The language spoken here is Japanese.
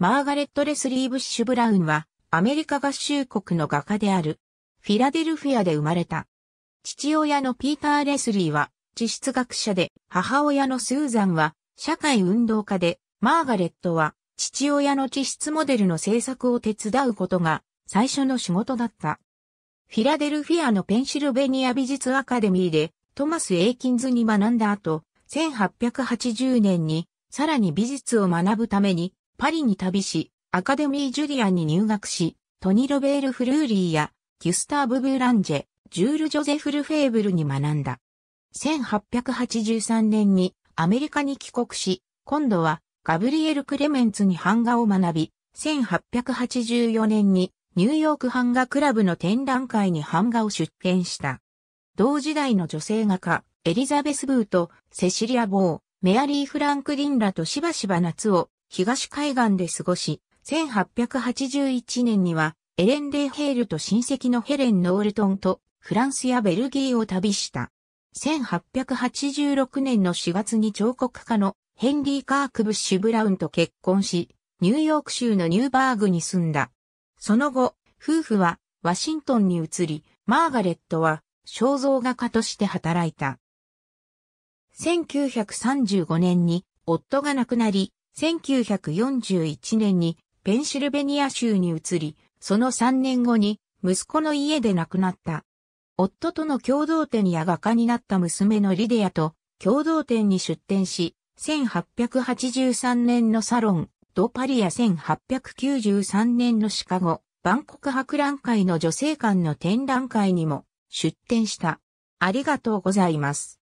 マーガレット・レスリー・ブッシュ・ブラウンは、アメリカ合衆国の画家である、フィラデルフィアで生まれた。父親のピーター・レスリーは、地質学者で、母親のスーザンは、社会運動家で、マーガレットは、父親の地質モデルの制作を手伝うことが、最初の仕事だった。フィラデルフィアのペンシルベニア美術アカデミーで、トマス・エイキンズに学んだ後、1880年に、さらに美術を学ぶために、パリに旅し、アカデミー・ジュリアンに入学し、トニ・ロベール・フルーリーや、ギュスターブ・ブーランジェ、ジュール・ジョゼフル・フェーブルに学んだ。1883年にアメリカに帰国し、今度はガブリエル・クレメンツに版画を学び、1884年にニューヨーク版画クラブの展覧会に版画を出展した。同時代の女性画家、エリザベス・ブーとセシリア・ボー、メアリー・フランクィンラとしばしば夏を東海岸で過ごし、1881年にはエレン・デイ・ヘールと親戚のヘレン・ノールトンとフランスやベルギーを旅した。1886年の4月に彫刻家のヘンリー・カーク・ブッシュ・ブラウンと結婚し、ニューヨーク州のニューバーグに住んだ。その後、夫婦はワシントンに移り、マーガレットは肖像画家として働いた。1935年に夫が亡くなり、1941年にペンシルベニア州に移り、その3年後に息子の家で亡くなった。夫との共同店や画家になった娘のリディアと共同店に出店し、1883年のサロン、ドパリや1893年のシカゴ、万国博覧会の女性館の展覧会にも出展した。ありがとうございます。